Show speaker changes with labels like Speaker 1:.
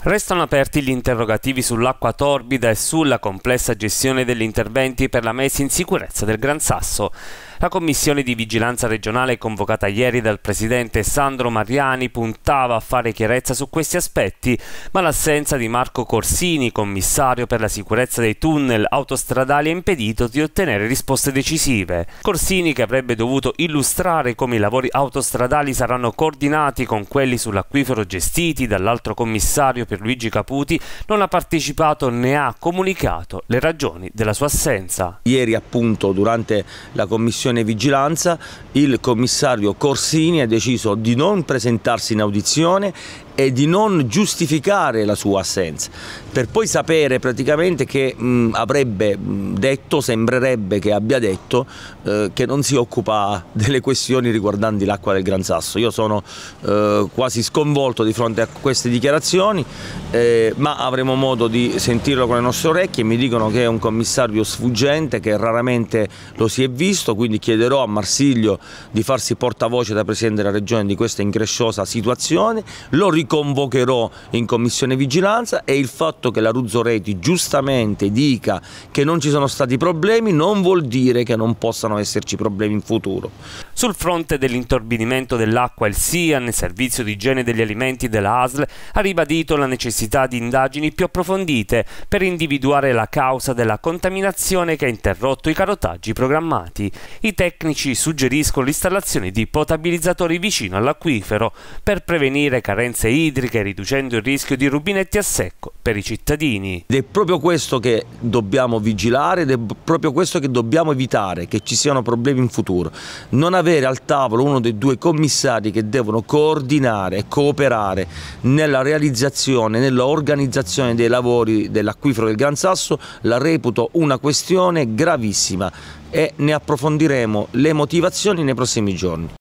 Speaker 1: Restano aperti gli interrogativi sull'acqua torbida e sulla complessa gestione degli interventi per la messa in sicurezza del Gran Sasso. La commissione di vigilanza regionale convocata ieri dal presidente Sandro Mariani puntava a fare chiarezza su questi aspetti, ma l'assenza di Marco Corsini, commissario per la sicurezza dei tunnel autostradali, ha impedito di ottenere risposte decisive. Corsini, che avrebbe dovuto illustrare come i lavori autostradali saranno coordinati con quelli sull'acquifero gestiti dall'altro commissario per Luigi Caputi, non ha partecipato né ha comunicato le ragioni della sua assenza. Ieri appunto durante la commissione Commissione Vigilanza
Speaker 2: il commissario Corsini ha deciso di non presentarsi in audizione e di non giustificare la sua assenza, per poi sapere praticamente che mh, avrebbe detto, sembrerebbe che abbia detto, eh, che non si occupa delle questioni riguardanti l'acqua del Gran Sasso. Io sono eh, quasi sconvolto di fronte a queste dichiarazioni, eh, ma avremo modo di sentirlo con le nostre orecchie. Mi dicono che è un commissario sfuggente, che raramente lo si è visto, quindi chiederò a Marsiglio di farsi portavoce da Presidente della Regione di questa incresciosa situazione, lo riconvocherò in Commissione Vigilanza e il fatto che la Ruzzoreti giustamente dica
Speaker 1: che non ci sono stati problemi non vuol dire che non possano esserci problemi in futuro. Sul fronte dell'intorbidimento dell'acqua, il SIAN, il Servizio di Igiene degli Alimenti della ASL, ha ribadito la necessità di indagini più approfondite per individuare la causa della contaminazione che ha interrotto i carotaggi programmati. I tecnici suggeriscono l'installazione di potabilizzatori vicino all'acquifero per prevenire carenze idriche, riducendo il rischio di rubinetti a secco per i cittadini. Ed è proprio questo che
Speaker 2: dobbiamo vigilare ed è proprio questo che dobbiamo evitare, che ci siano problemi in futuro. Non avere avere al tavolo uno dei due commissari che devono coordinare e cooperare nella realizzazione, nell'organizzazione dei lavori dell'acquifero del Gran Sasso, la reputo una questione gravissima e ne approfondiremo le motivazioni nei prossimi giorni.